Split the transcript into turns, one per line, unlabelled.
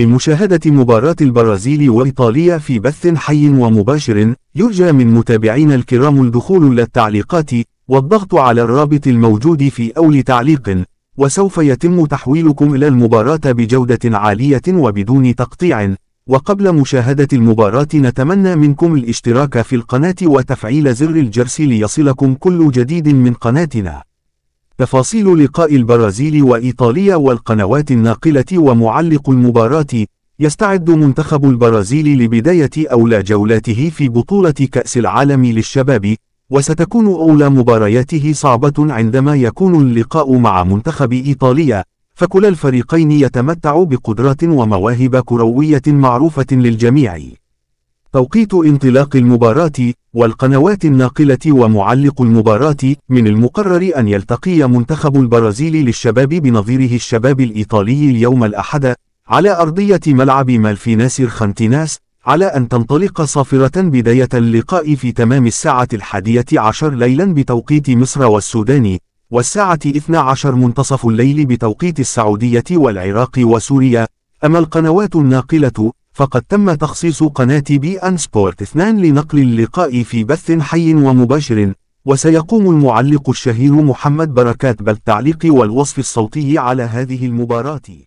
لمشاهدة مباراة البرازيل وإيطاليا في بث حي ومباشر يرجى من متابعين الكرام الدخول للتعليقات والضغط على الرابط الموجود في أول تعليق وسوف يتم تحويلكم إلى المباراة بجودة عالية وبدون تقطيع وقبل مشاهدة المباراة نتمنى منكم الاشتراك في القناة وتفعيل زر الجرس ليصلكم كل جديد من قناتنا تفاصيل لقاء البرازيل وإيطاليا والقنوات الناقلة ومعلق المباراة يستعد منتخب البرازيل لبداية أولى جولاته في بطولة كأس العالم للشباب وستكون أولى مبارياته صعبة عندما يكون اللقاء مع منتخب إيطاليا فكلا الفريقين يتمتع بقدرات ومواهب كروية معروفة للجميع توقيت انطلاق المباراة والقنوات الناقلة ومعلق المباراة من المقرر أن يلتقي منتخب البرازيل للشباب بنظيره الشباب الإيطالي اليوم الأحد على أرضية ملعب مالفيناس خانتيناس على أن تنطلق صافرة بداية اللقاء في تمام الساعة الحادية عشر ليلا بتوقيت مصر والسودان والساعة 12 منتصف الليل بتوقيت السعودية والعراق وسوريا أما القنوات الناقلة فقد تم تخصيص قناة بي أن سبورت 2 لنقل اللقاء في بث حي ومباشر وسيقوم المعلق الشهير محمد بركات بالتعليق والوصف الصوتي على هذه المباراة